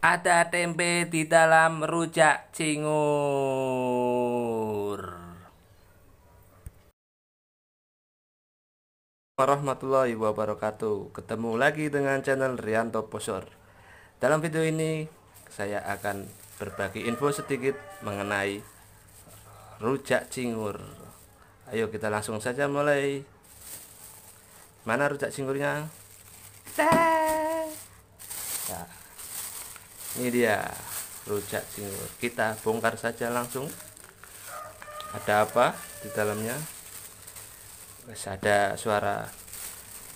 ada tempe di dalam rujak cingur. warahmatullahi wabarakatuh. Ketemu lagi dengan channel Rianto Posor. Dalam video ini saya akan berbagi info sedikit mengenai rujak cingur. Ayo kita langsung saja mulai. Mana rujak cingurnya? Nah ini dia rujak cingur kita bongkar saja langsung ada apa di dalamnya wes ada suara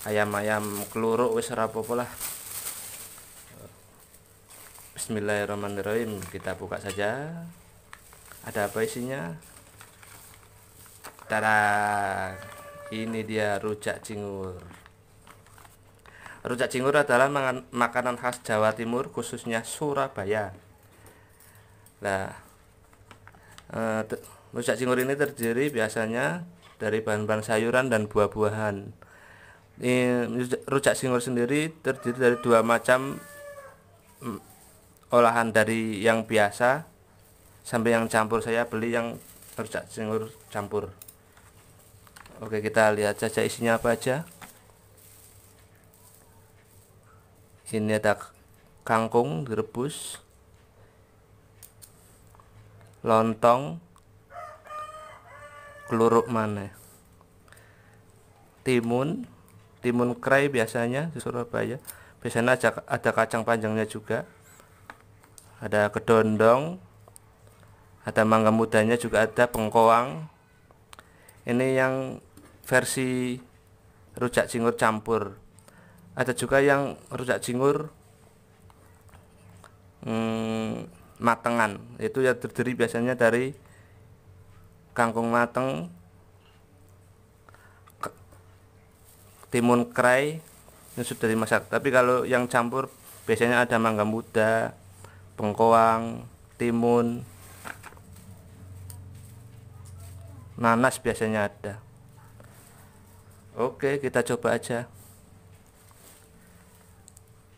ayam-ayam keluruk wes rapopo lah Bismillahirrahmanirrahim kita buka saja ada apa isinya Tada ini dia rujak cingur Rujak cingur adalah makanan khas Jawa Timur khususnya Surabaya. Nah, rujak cingur ini terdiri biasanya dari bahan-bahan sayuran dan buah-buahan. Ini rujak cingur sendiri terdiri dari dua macam mm, olahan dari yang biasa sampai yang campur saya beli yang rujak cingur campur. Oke, kita lihat saja isinya apa aja. ini ada kangkung direbus lontong keluruk mana timun timun krai biasanya di Surabaya biasanya ada, ada kacang panjangnya juga ada kedondong ada mangga mudanya juga ada pengkoang ini yang versi rujak cingur campur ada juga yang rujak cingur hmm, matengan itu ya terdiri biasanya dari kangkung mateng timun krai yang sudah dimasak tapi kalau yang campur biasanya ada mangga muda bengkoang timun nanas biasanya ada oke kita coba aja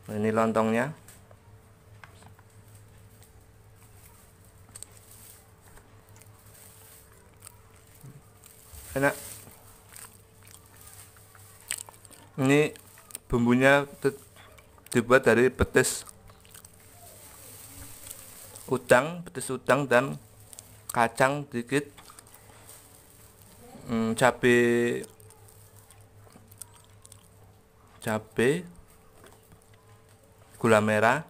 ini lontongnya enak ini bumbunya dibuat dari petis udang petis udang dan kacang sedikit hmm, cabai cabai gula merah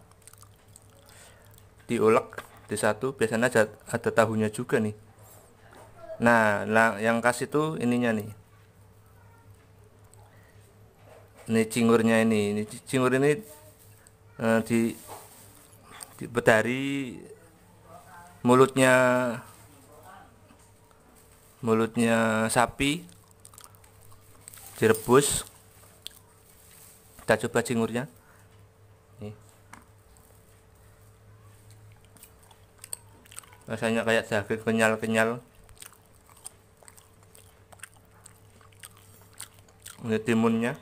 diulek di satu biasanya ada, ada tahunya juga nih nah nah yang kasih itu ininya nih ini cingurnya ini ini cingur ini eh, di, di bedari mulutnya mulutnya sapi direbus kita coba cingurnya rasanya kayak daging kenyal-kenyal ini timunnya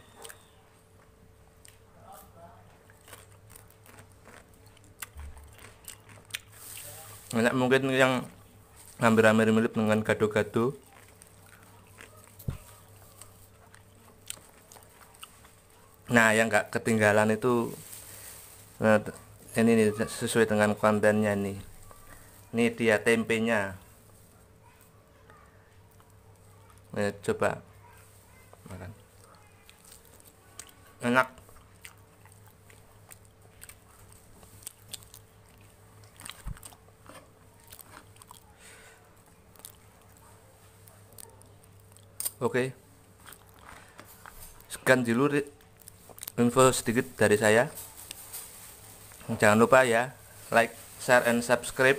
enak mungkin yang hampir-hampir mirip dengan gado-gado nah yang gak ketinggalan itu eh, ini nih sesuai dengan kontennya nih ini dia tempenya. Nah, coba makan. Enak. Oke. Sekian dulu info sedikit dari saya. Jangan lupa ya, like, share and subscribe.